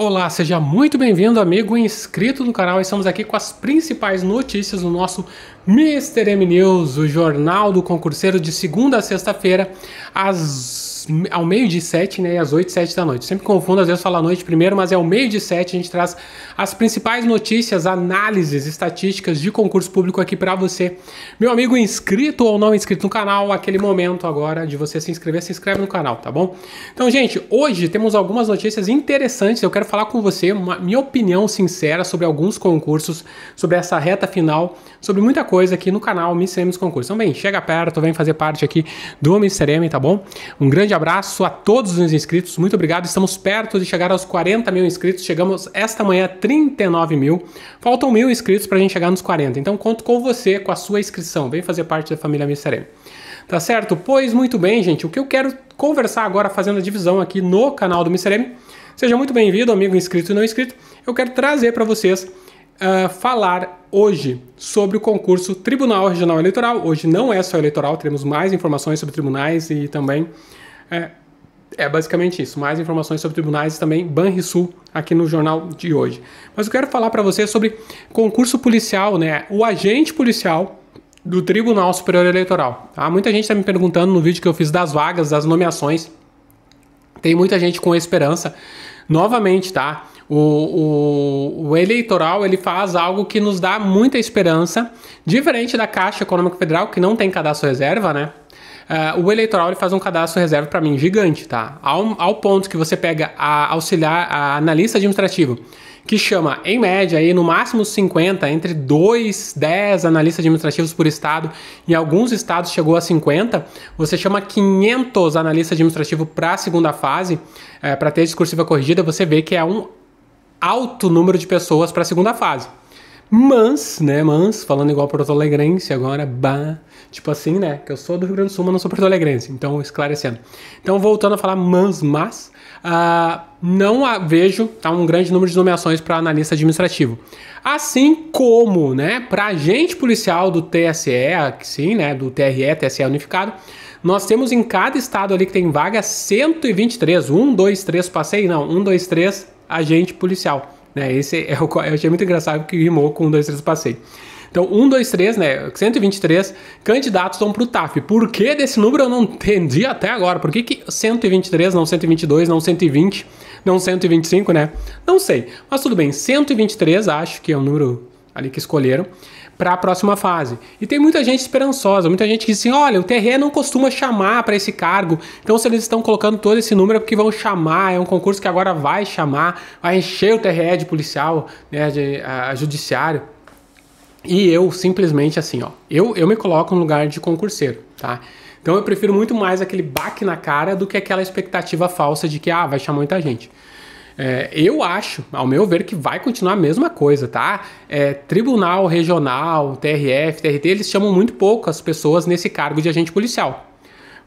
Olá, seja muito bem-vindo, amigo inscrito no canal. Estamos aqui com as principais notícias do nosso Mister M News, o jornal do concurseiro de segunda a sexta-feira, às ao meio de sete, né, às oito, sete da noite. Sempre confundo, às vezes falo à noite primeiro, mas é ao meio de sete, a gente traz as principais notícias, análises, estatísticas de concurso público aqui para você. Meu amigo inscrito ou não inscrito no canal, aquele momento agora de você se inscrever, se inscreve no canal, tá bom? Então, gente, hoje temos algumas notícias interessantes. Eu quero falar com você uma minha opinião sincera sobre alguns concursos, sobre essa reta final, sobre muita coisa aqui no canal dos Concursos. Então, bem, chega perto, vem fazer parte aqui do Misterem, tá bom? Um grande abraço a todos os inscritos. Muito obrigado. Estamos perto de chegar aos 40 mil inscritos. Chegamos esta manhã 39 mil. Faltam mil inscritos para a gente chegar nos 40. Então conto com você, com a sua inscrição. Vem fazer parte da família Misterem. Tá certo? Pois muito bem, gente. O que eu quero conversar agora, fazendo a divisão aqui no canal do Misterem. Seja muito bem-vindo, amigo inscrito e não inscrito. Eu quero trazer para vocês uh, falar hoje sobre o concurso Tribunal Regional Eleitoral. Hoje não é só eleitoral, teremos mais informações sobre tribunais e também. É, é basicamente isso. Mais informações sobre tribunais e também Banrisul aqui no jornal de hoje. Mas eu quero falar para você sobre concurso policial, né? O agente policial do Tribunal Superior Eleitoral. Tá? Muita gente está me perguntando no vídeo que eu fiz das vagas, das nomeações. Tem muita gente com esperança. Novamente, tá? O, o, o, eleitoral ele faz algo que nos dá muita esperança, diferente da Caixa Econômica Federal, que não tem cadastro reserva, né? Uh, o eleitoral ele faz um cadastro reserva para mim gigante, tá? Ao, ao ponto que você pega a auxiliar, a analista administrativo, que chama, em média, aí, no máximo 50, entre 2, 10 analistas administrativos por estado, em alguns estados chegou a 50, você chama 500 analistas administrativos para a segunda fase, eh, para ter discursiva corrigida, você vê que é um alto número de pessoas para a segunda fase. Mas, né, mas, falando igual porto-alegrense agora, bah, tipo assim, né, que eu sou do Rio Grande do Sul, mas não sou porto-alegrense, então esclarecendo. Então, voltando a falar mas, mas, uh, não a, vejo tá, um grande número de nomeações para analista administrativo. Assim como, né, para agente policial do TSE, sim, né, do TRE, TSE unificado, nós temos em cada estado ali que tem vaga 123, 1, 2, 3, passei, não, 1, 2, 3, agente policial. Né? Esse é o, eu achei muito engraçado que rimou com 1, 2, 3 passei. Então, 1, 2, 3, né? 123 candidatos vão para o TAF. Por que desse número eu não entendi até agora? Por que, que 123, não 122, não 120, não 125, né? Não sei. Mas tudo bem, 123 acho que é o número ali que escolheram para a próxima fase. E tem muita gente esperançosa, muita gente que diz assim: olha, o TRE não costuma chamar para esse cargo, então se eles estão colocando todo esse número é porque vão chamar, é um concurso que agora vai chamar, vai encher o TRE de policial, né, de a, judiciário. E eu simplesmente assim, ó, eu, eu me coloco no lugar de concurseiro, tá? Então eu prefiro muito mais aquele baque na cara do que aquela expectativa falsa de que ah, vai chamar muita gente. É, eu acho, ao meu ver, que vai continuar a mesma coisa, tá? É, tribunal Regional, TRF, TRT, eles chamam muito pouco as pessoas nesse cargo de agente policial.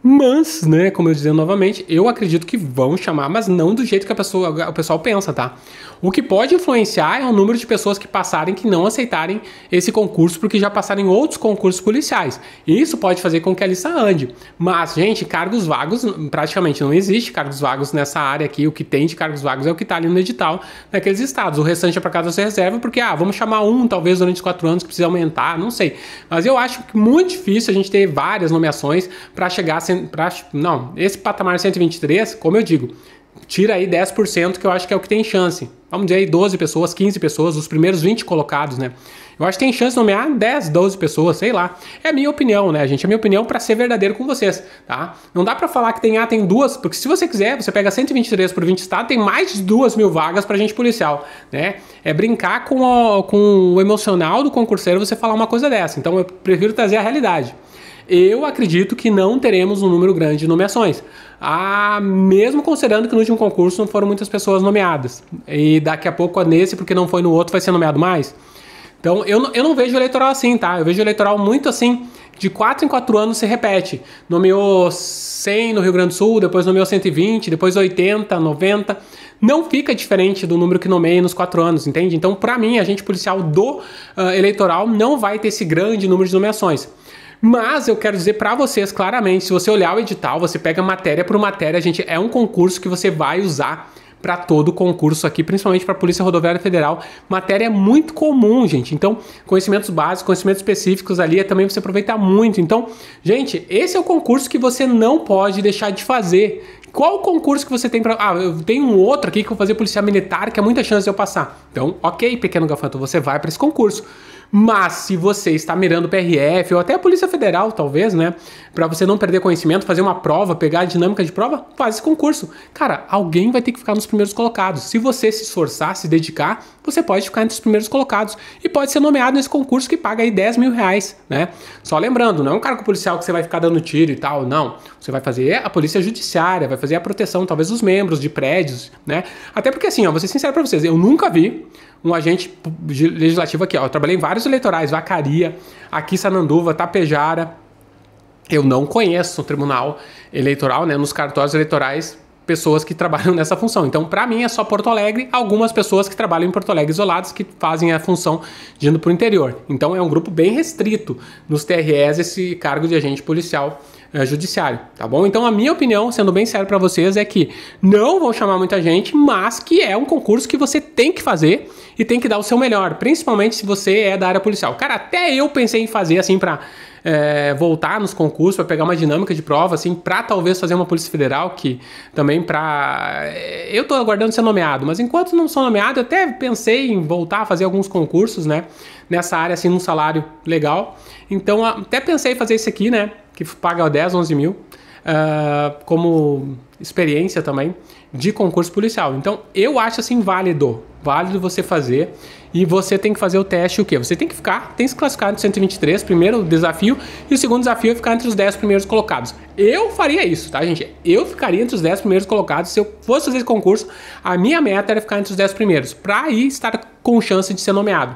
Mas, né, como eu dizia novamente, eu acredito que vão chamar, mas não do jeito que a pessoa, o pessoal pensa, tá? O que pode influenciar é o número de pessoas que passarem que não aceitarem esse concurso porque já passaram em outros concursos policiais. Isso pode fazer com que a lista ande. Mas, gente, cargos vagos praticamente não existe cargos vagos nessa área aqui. O que tem de cargos vagos é o que está ali no edital naqueles estados. O restante é para casa você reserva porque, ah, vamos chamar um, talvez durante os quatro anos que precisa aumentar, não sei. Mas eu acho muito difícil a gente ter várias nomeações para chegar a para não, esse patamar 123, como eu digo, tira aí 10% que eu acho que é o que tem chance. Vamos dizer aí 12 pessoas, 15 pessoas, os primeiros 20 colocados, né? Eu acho que tem chance de nomear 10, 12 pessoas, sei lá. É a minha opinião, né, gente? É a minha opinião para ser verdadeiro com vocês, tá? Não dá para falar que tem A, ah, tem duas, porque se você quiser, você pega 123 por 20 estados, tem mais de duas mil vagas para gente policial, né? É brincar com o, com o emocional do concurseiro você falar uma coisa dessa. Então eu prefiro trazer a realidade eu acredito que não teremos um número grande de nomeações. Ah, mesmo considerando que no último concurso não foram muitas pessoas nomeadas. E daqui a pouco nesse, porque não foi no outro, vai ser nomeado mais. Então, eu, eu não vejo eleitoral assim, tá? Eu vejo eleitoral muito assim, de 4 em 4 anos se repete. Nomeou 100 no Rio Grande do Sul, depois nomeou 120, depois 80, 90. Não fica diferente do número que nomeia nos 4 anos, entende? Então, para mim, agente policial do uh, eleitoral não vai ter esse grande número de nomeações. Mas eu quero dizer para vocês claramente, se você olhar o edital, você pega matéria por matéria, gente, é um concurso que você vai usar para todo o concurso aqui, principalmente para a Polícia Rodoviária Federal. Matéria é muito comum, gente. Então, conhecimentos básicos, conhecimentos específicos ali é também você aproveitar muito. Então, gente, esse é o concurso que você não pode deixar de fazer. Qual o concurso que você tem para. Ah, eu tenho um outro aqui que eu vou fazer policial militar, que é muita chance de eu passar. Então, ok, pequeno gafanto, você vai para esse concurso. Mas se você está mirando o PRF ou até a Polícia Federal, talvez, né? Para você não perder conhecimento, fazer uma prova, pegar a dinâmica de prova, faz esse concurso. Cara, alguém vai ter que ficar nos primeiros colocados. Se você se esforçar, se dedicar, você pode ficar entre os primeiros colocados e pode ser nomeado nesse concurso que paga aí 10 mil reais, né? Só lembrando, não é um cargo policial que você vai ficar dando tiro e tal, não. Você vai fazer a polícia judiciária, vai fazer a proteção, talvez, dos membros de prédios, né? Até porque, assim, ó, vou ser sincero pra vocês, eu nunca vi um agente legislativo aqui, ó. Eu trabalhei em vários eleitorais, Vacaria, aqui Sananduva, Tapejara. Eu não conheço o tribunal eleitoral, né? Nos cartórios eleitorais pessoas que trabalham nessa função. Então, para mim, é só Porto Alegre, algumas pessoas que trabalham em Porto Alegre isoladas que fazem a função de indo para o interior. Então, é um grupo bem restrito nos TREs esse cargo de agente policial é, judiciário, tá bom? Então, a minha opinião, sendo bem sério para vocês, é que não vão chamar muita gente, mas que é um concurso que você tem que fazer e tem que dar o seu melhor, principalmente se você é da área policial. Cara, até eu pensei em fazer assim para é, voltar nos concursos para pegar uma dinâmica de prova, assim, para talvez fazer uma Polícia Federal que também para é, eu estou aguardando ser nomeado, mas enquanto não sou nomeado, eu até pensei em voltar a fazer alguns concursos, né, nessa área assim, num salário legal. Então, até pensei em fazer esse aqui, né, que paga 10, 11 mil. Uh, como experiência também de concurso policial. Então, eu acho assim válido válido você fazer. E você tem que fazer o teste o quê? Você tem que ficar, tem que se classificar no 123, primeiro desafio, e o segundo desafio é ficar entre os 10 primeiros colocados. Eu faria isso, tá, gente? Eu ficaria entre os 10 primeiros colocados. Se eu fosse fazer esse concurso, a minha meta era ficar entre os 10 primeiros, para aí estar com chance de ser nomeado.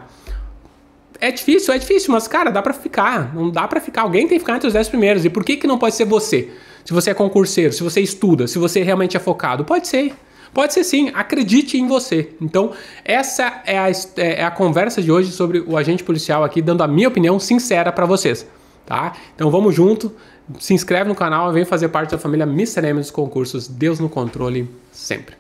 É difícil, é difícil, mas cara, dá para ficar. Não dá para ficar. Alguém tem que ficar entre os 10 primeiros. E por que que não pode ser você? Se você é concurseiro, se você estuda, se você realmente é focado, pode ser. Pode ser sim, acredite em você. Então, essa é a, é, é a conversa de hoje sobre o agente policial aqui, dando a minha opinião sincera para vocês. Tá? Então vamos junto, se inscreve no canal e vem fazer parte da família Mr. M dos concursos Deus no controle sempre.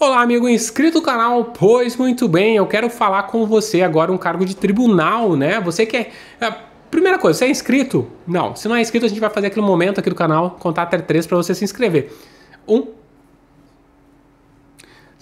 Olá, amigo inscrito no canal, pois muito bem, eu quero falar com você agora um cargo de tribunal, né? Você quer. É, é, primeira coisa, você é inscrito? Não, se não é inscrito, a gente vai fazer aquele momento aqui do canal, contar até três para você se inscrever. Um,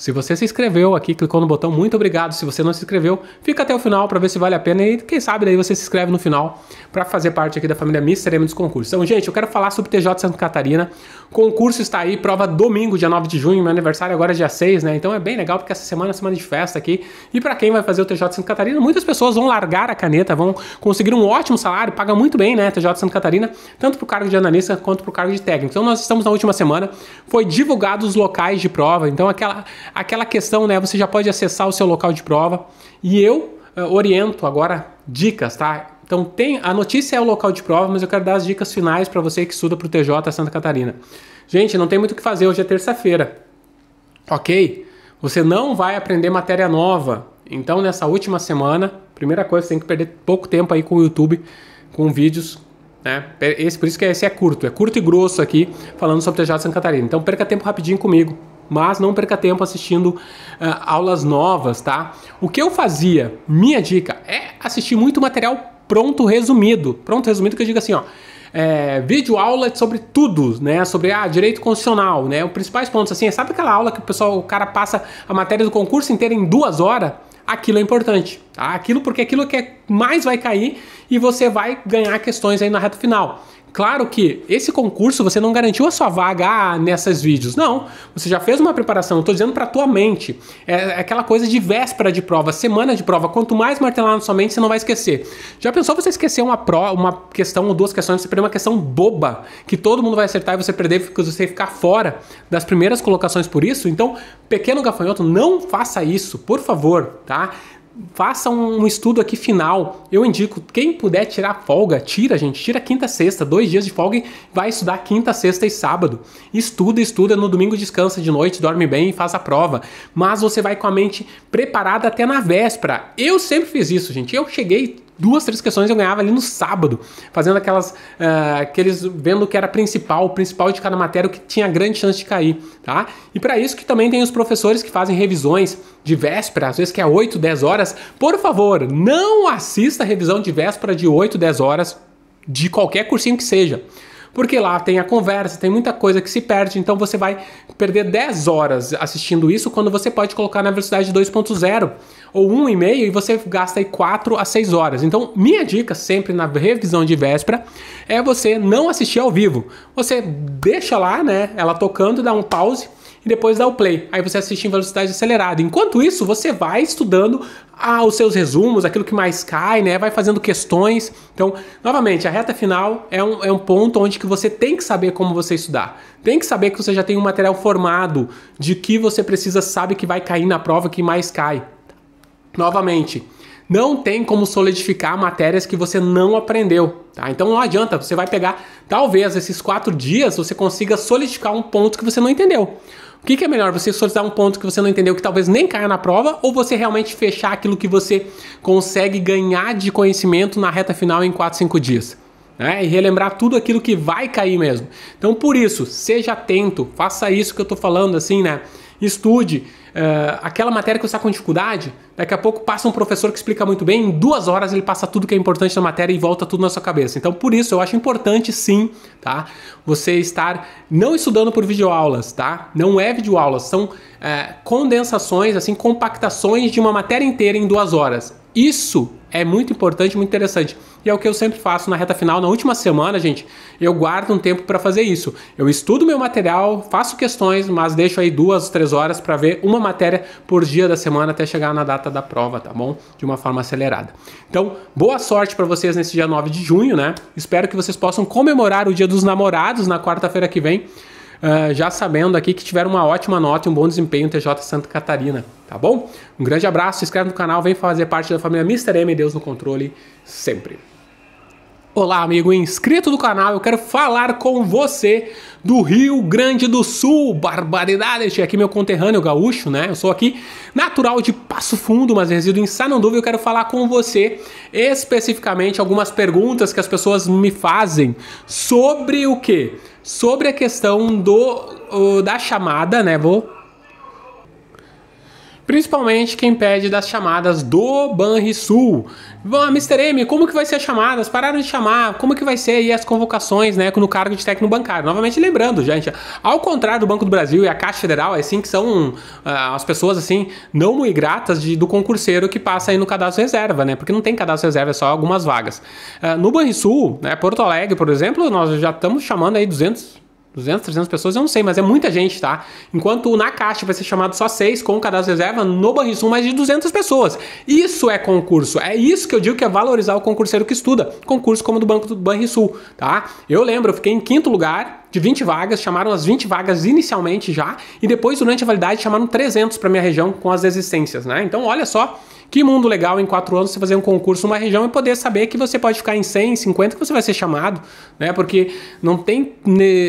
se você se inscreveu aqui, clicou no botão, muito obrigado. Se você não se inscreveu, fica até o final para ver se vale a pena e quem sabe daí você se inscreve no final para fazer parte aqui da família Mister M dos concursos. Então, gente, eu quero falar sobre o TJ Santa Catarina. Concurso está aí, prova domingo, dia 9 de junho, meu aniversário agora é dia 6, né? Então é bem legal porque essa semana é semana de festa aqui. E para quem vai fazer o TJ Santa Catarina, muitas pessoas vão largar a caneta, vão conseguir um ótimo salário, paga muito bem, né? TJ Santa Catarina, tanto para o cargo de analista quanto para o cargo de técnico. Então nós estamos na última semana, foi divulgado os locais de prova, então aquela Aquela questão, né? Você já pode acessar o seu local de prova e eu uh, oriento agora dicas, tá? Então tem a notícia é o local de prova, mas eu quero dar as dicas finais para você que estuda para o TJ Santa Catarina. Gente, não tem muito o que fazer hoje é terça-feira, ok? Você não vai aprender matéria nova. Então nessa última semana, primeira coisa, você tem que perder pouco tempo aí com o YouTube, com vídeos né? Esse, por isso que esse é curto, é curto e grosso aqui, falando sobre o TJ Santa Catarina. Então perca tempo rapidinho comigo mas não perca tempo assistindo uh, aulas novas, tá? O que eu fazia, minha dica, é assistir muito material pronto resumido. Pronto resumido que eu digo assim, ó. É, vídeo aula sobre tudo, né? Sobre ah, direito constitucional, né? Os principais pontos, assim, sabe aquela aula que o pessoal, o cara passa a matéria do concurso inteira em duas horas? Aquilo é importante, tá? Aquilo porque aquilo é que mais vai cair e você vai ganhar questões aí na reta final. Claro que esse concurso você não garantiu a sua vaga ah, nessas vídeos. Não, você já fez uma preparação. Eu dizendo para tua mente. É, é aquela coisa de véspera de prova, semana de prova. Quanto mais martelar na sua mente, você não vai esquecer. Já pensou você esquecer uma prova, uma questão ou duas questões, você perder uma questão boba que todo mundo vai acertar e você perder porque você ficar fora das primeiras colocações por isso? Então, pequeno gafanhoto, não faça isso, por favor, tá? faça um estudo aqui final. Eu indico, quem puder tirar folga, tira, gente, tira quinta, sexta, dois dias de folga e vai estudar quinta, sexta e sábado. Estuda, estuda, no domingo descansa de noite, dorme bem e faz a prova. Mas você vai com a mente preparada até na véspera. Eu sempre fiz isso, gente. Eu cheguei, duas, três questões eu ganhava ali no sábado, fazendo aquelas. Uh, aqueles, vendo o que era principal, o principal de cada matéria, o que tinha grande chance de cair, tá? E para isso que também tem os professores que fazem revisões de véspera, às vezes que é 8, 10 horas. Por favor, não assista a revisão de véspera de 8, 10 horas de qualquer cursinho que seja porque lá tem a conversa, tem muita coisa que se perde, então você vai perder 10 horas assistindo isso quando você pode colocar na velocidade 2.0 ou 1,5 e você gasta aí 4 a 6 horas. Então, minha dica sempre na revisão de véspera é você não assistir ao vivo. Você deixa lá, né, ela tocando, dá um pause e depois dá o play. Aí você assiste em velocidade acelerada. Enquanto isso, você vai estudando ah, os seus resumos, aquilo que mais cai, né? Vai fazendo questões. Então, novamente, a reta final é um, é um ponto onde que você tem que saber como você estudar. Tem que saber que você já tem um material formado de que você precisa sabe que vai cair na prova que mais cai. Novamente, não tem como solidificar matérias que você não aprendeu, tá? Então não adianta, você vai pegar, talvez esses quatro dias você consiga solidificar um ponto que você não entendeu. O que, que é melhor? Você solicitar um ponto que você não entendeu que talvez nem caia na prova ou você realmente fechar aquilo que você consegue ganhar de conhecimento na reta final em 4, 5 dias? Né? E relembrar tudo aquilo que vai cair mesmo. Então, por isso, seja atento, faça isso que eu estou falando, assim, né? Estude, Uh, aquela matéria que você está com dificuldade, daqui a pouco passa um professor que explica muito bem, em duas horas ele passa tudo que é importante na matéria e volta tudo na sua cabeça. Então, por isso, eu acho importante sim, tá? Você estar não estudando por videoaulas, tá? Não é videoaulas, são eh, condensações, assim, compactações de uma matéria inteira em duas horas. Isso é muito importante, muito interessante. E é o que eu sempre faço na reta final, na última semana, gente, eu guardo um tempo para fazer isso. Eu estudo meu material, faço questões, mas deixo aí duas, três horas para ver uma matéria por dia da semana até chegar na data da prova, tá bom? De uma forma acelerada. Então, boa sorte para vocês nesse dia 9 de junho, né? Espero que vocês possam comemorar o Dia dos Namorados na quarta-feira que vem. Ah, já sabendo aqui que tiveram uma ótima nota e um bom desempenho em TJ Santa Catarina, tá bom? Um grande abraço, se inscreve no canal, vem fazer parte da família Mr. M, Deus no controle sempre. Olá, amigo inscrito do canal, eu quero falar com você do Rio Grande do Sul, barbaridade, este aqui é meu conterrâneo gaúcho, né? Eu sou aqui natural de Passo Fundo, mas resido em Sananduva e eu quero falar com você especificamente algumas perguntas que as pessoas me fazem sobre o que? Sobre a questão do da chamada, né? Vou principalmente quem pede das chamadas do Banrisul. Mr. M, como que vai ser as chamadas? Pararam de chamar, como que vai ser aí as convocações, né, no cargo de técnico bancário? Novamente lembrando, gente, ao contrário do Banco do Brasil e a Caixa Federal, é assim que são uh, as pessoas, assim, não muito gratas de, do concurseiro que passa aí no cadastro reserva, né, porque não tem cadastro reserva, é só algumas vagas. Uh, no Banrisul, né, Porto Alegre, por exemplo, nós já estamos chamando aí 200 200, 300 pessoas, eu não sei, mas é muita gente, tá? Enquanto na Caixa vai ser chamado só 6 com o cadastro reserva, no Banrisul mais de 200 pessoas. Isso é concurso. É isso que eu digo que é valorizar o concurseiro que estuda. Concurso como o do Banco do Banrisul, tá? Eu lembro, eu fiquei em quinto lugar de 20 vagas, chamaram as 20 vagas inicialmente já, e depois, durante a validade, chamaram 300 para minha região com as existências, né? Então, olha só que mundo legal em quatro anos você fazer um concurso numa região e poder saber que você pode ficar em 100, 50, que você vai ser chamado, né? Porque não tem,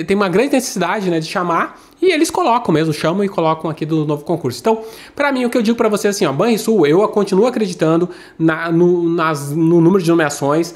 tem uma grande necessidade né, de chamar e eles colocam mesmo, chamam e colocam aqui do novo concurso. Então, para mim, o que eu digo para você assim, ó, Banrisul, eu continuo acreditando na, no, nas, no número de nomeações,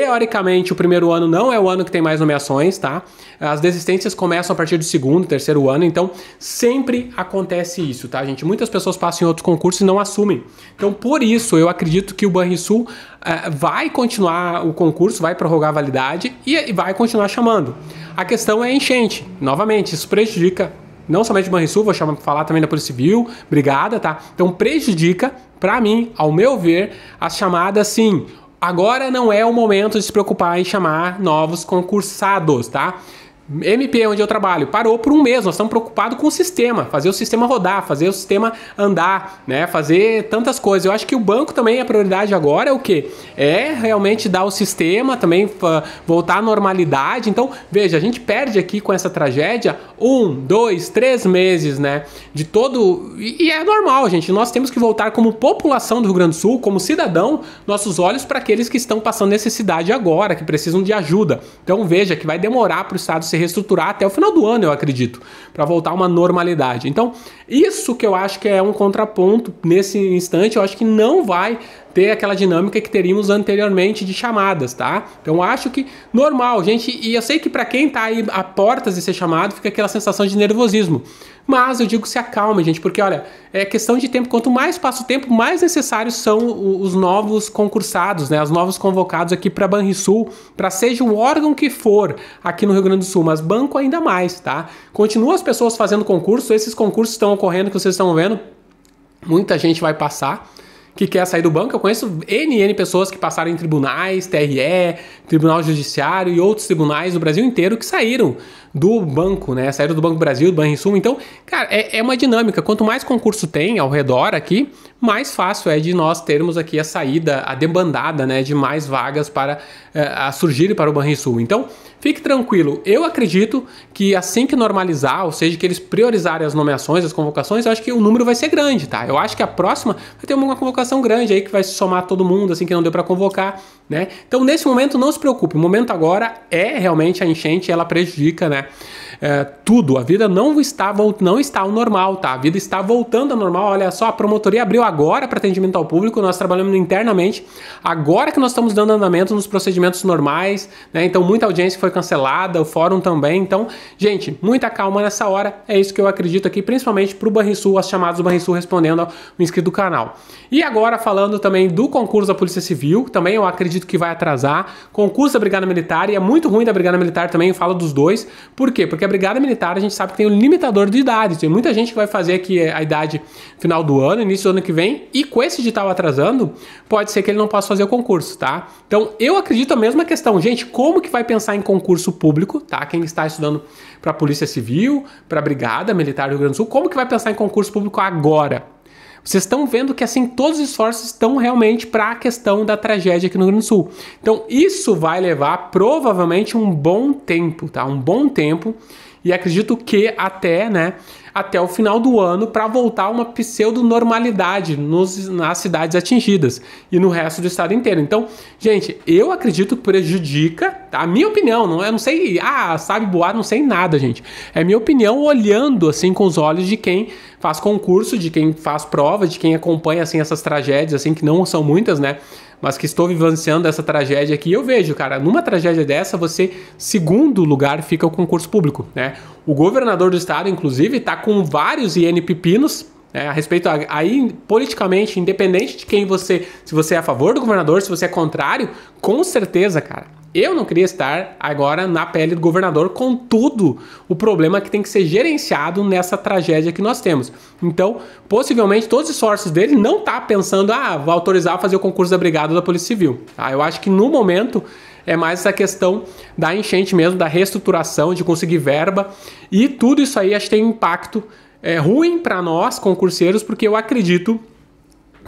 Teoricamente, o primeiro ano não é o ano que tem mais nomeações, tá? As desistências começam a partir do segundo, terceiro ano, então sempre acontece isso, tá, gente? Muitas pessoas passam em outros concursos e não assumem. Então, por isso, eu acredito que o Banrisul uh, vai continuar o concurso, vai prorrogar a validade e, e vai continuar chamando. A questão é enchente. Novamente, isso prejudica não somente o Banrisul, vou chamar, falar também da Polícia Civil, Obrigada, tá? Então prejudica, para mim, ao meu ver, as chamadas, sim, Agora não é o momento de se preocupar em chamar novos concursados, tá? MP onde eu trabalho parou por um mês. Nós estamos preocupados com o sistema, fazer o sistema rodar, fazer o sistema andar, né? Fazer tantas coisas. Eu acho que o banco também é a prioridade agora é o que é realmente dar o sistema também ah, voltar à normalidade. Então veja, a gente perde aqui com essa tragédia um, dois, três meses, né? De todo e é normal, gente. Nós temos que voltar como população do Rio Grande do Sul, como cidadão, nossos olhos para aqueles que estão passando necessidade agora, que precisam de ajuda. Então veja que vai demorar para o Estado se reestruturar até o final do ano, eu acredito, para voltar a uma normalidade. Então, isso que eu acho que é um contraponto nesse instante, eu acho que não vai ter aquela dinâmica que teríamos anteriormente de chamadas, tá? Então acho que normal, gente, e eu sei que para quem tá aí a portas de ser chamado, fica aquela sensação de nervosismo. Mas eu digo se acalme, gente, porque olha, é questão de tempo. Quanto mais passa o tempo, mais necessários são os novos concursados, né? Os novos convocados aqui para Banrisul, para seja o órgão que for aqui no Rio Grande do Sul, mas banco ainda mais, tá? Continua as pessoas fazendo concurso, esses concursos estão ocorrendo que vocês estão vendo. Muita gente vai passar que quer sair do banco. Eu conheço NN pessoas que passaram em tribunais, TRE, Tribunal Judiciário e outros tribunais do Brasil inteiro que saíram do banco, né? Saíram do Banco do Brasil, do Sul Então, cara, é, é uma dinâmica. Quanto mais concurso tem ao redor aqui, mais fácil é de nós termos aqui a saída, a debandada, né? De mais vagas para eh, a surgir para o Banrisul. Então, Fique tranquilo, eu acredito que assim que normalizar, ou seja, que eles priorizarem as nomeações, as convocações, eu acho que o número vai ser grande, tá? Eu acho que a próxima vai ter uma convocação grande aí que vai somar todo mundo, assim que não deu para convocar né? Então, nesse momento, não se preocupe. O momento agora é realmente a enchente, ela prejudica, né? É, tudo. A vida não está, não está ao normal, tá? A vida está voltando ao normal. Olha só, a promotoria abriu agora para atendimento ao público, nós trabalhamos internamente. Agora que nós estamos dando andamento nos procedimentos normais, né? Então, muita audiência foi cancelada, o fórum também. Então, gente, muita calma nessa hora. É isso que eu acredito aqui, principalmente para o Banrisul, as chamadas do Banrisul respondendo ao inscrito do canal. E agora, falando também do concurso da Polícia Civil, também eu acredito acredito que vai atrasar. Concurso da Brigada Militar, e é muito ruim da Brigada Militar também, eu falo dos dois. Por quê? Porque a Brigada Militar a gente sabe que tem um limitador de idade. Tem muita gente que vai fazer aqui eh, a idade final do ano, início do ano que vem, e com esse edital atrasando, pode ser que ele não possa fazer o concurso, tá? Então eu acredito a mesma questão, gente, como que vai pensar em concurso público, tá? Quem está estudando para Polícia Civil, para Brigada Militar do Rio Grande do Sul, como que vai pensar em concurso público agora? Vocês estão vendo que assim todos os esforços estão realmente para a questão da tragédia aqui no Rio Grande do Sul. Então isso vai levar provavelmente um bom tempo, tá? Um bom tempo e acredito que até, né, até o final do ano para voltar uma pseudo normalidade nos, nas cidades atingidas e no resto do estado inteiro. Então, gente, eu acredito que prejudica, tá? a minha opinião, não, é? não sei, ah, sabe boar, não sei nada, gente. É minha opinião olhando assim com os olhos de quem faz concurso de quem faz prova, de quem acompanha assim essas tragédias assim que não são muitas, né? Mas que estou vivenciando essa tragédia aqui, eu vejo, cara, numa tragédia dessa, você segundo lugar fica o concurso público, né? O governador do estado, inclusive, está com vários IN né? a respeito a, aí politicamente, independente de quem você, se você é a favor do governador, se você é contrário, com certeza, cara, eu não queria estar agora na pele do governador, com tudo o problema que tem que ser gerenciado nessa tragédia que nós temos. Então, possivelmente, todos os esforços dele não tá pensando, ah, vou autorizar a fazer o concurso da Brigada da Polícia Civil. Ah, eu acho que no momento é mais essa questão da enchente mesmo, da reestruturação, de conseguir verba. E tudo isso aí acho que tem impacto é, ruim para nós, concurseiros, porque eu acredito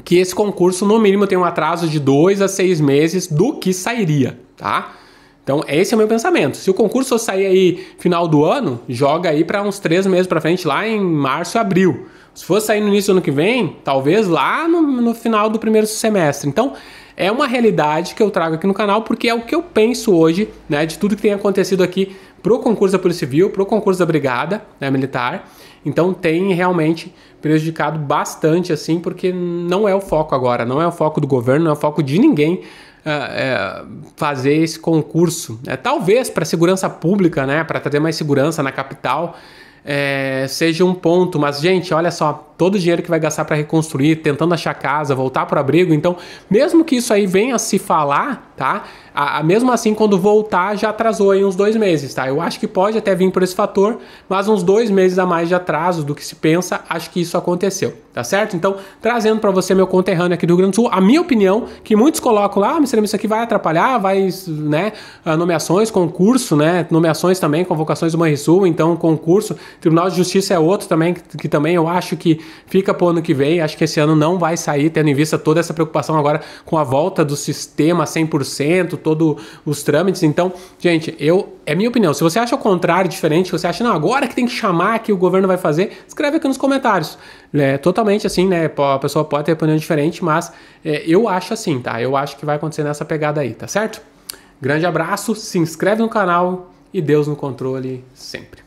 que esse concurso, no mínimo, tem um atraso de dois a seis meses do que sairia tá? Então, esse é o meu pensamento. Se o concurso sair aí final do ano, joga aí para uns três meses para frente, lá em março, abril. Se for sair no início do ano que vem, talvez lá no, no final do primeiro semestre. Então, é uma realidade que eu trago aqui no canal porque é o que eu penso hoje, né, de tudo que tem acontecido aqui pro concurso da Polícia Civil, pro concurso da Brigada né, Militar. Então tem realmente prejudicado bastante assim, porque não é o foco agora, não é o foco do governo, não é o foco de ninguém é, é, fazer esse concurso. É, talvez para segurança pública, né, para trazer mais segurança na capital, é, seja um ponto, mas gente, olha só, todo o dinheiro que vai gastar para reconstruir, tentando achar casa, voltar para o abrigo, então, mesmo que isso aí venha a se falar, tá? a, a, mesmo assim, quando voltar, já atrasou aí uns dois meses, tá? Eu acho que pode até vir por esse fator, mas uns dois meses a mais de atraso do que se pensa, acho que isso aconteceu, tá certo? Então, trazendo para você, meu conterrâneo aqui do Rio Grande do Sul, a minha opinião, que muitos colocam lá, ah, Mr. isso aqui vai atrapalhar, vai, né, ah, nomeações, concurso, né, nomeações também, convocações do Banrisul, então concurso, Tribunal de Justiça é outro também, que, que também eu acho que fica pro ano que vem, acho que esse ano não vai sair, tendo em vista toda essa preocupação agora com a volta do sistema 100%, todos os trâmites. Então, gente, eu é minha opinião. Se você acha o contrário, diferente, você acha, não, agora que tem que chamar que o governo vai fazer, escreve aqui nos comentários. É, totalmente assim, né? A pessoa pode ter opinião diferente, mas é, eu acho assim, tá? Eu acho que vai acontecer nessa pegada aí, tá certo? Grande abraço, se inscreve no canal e Deus no controle sempre.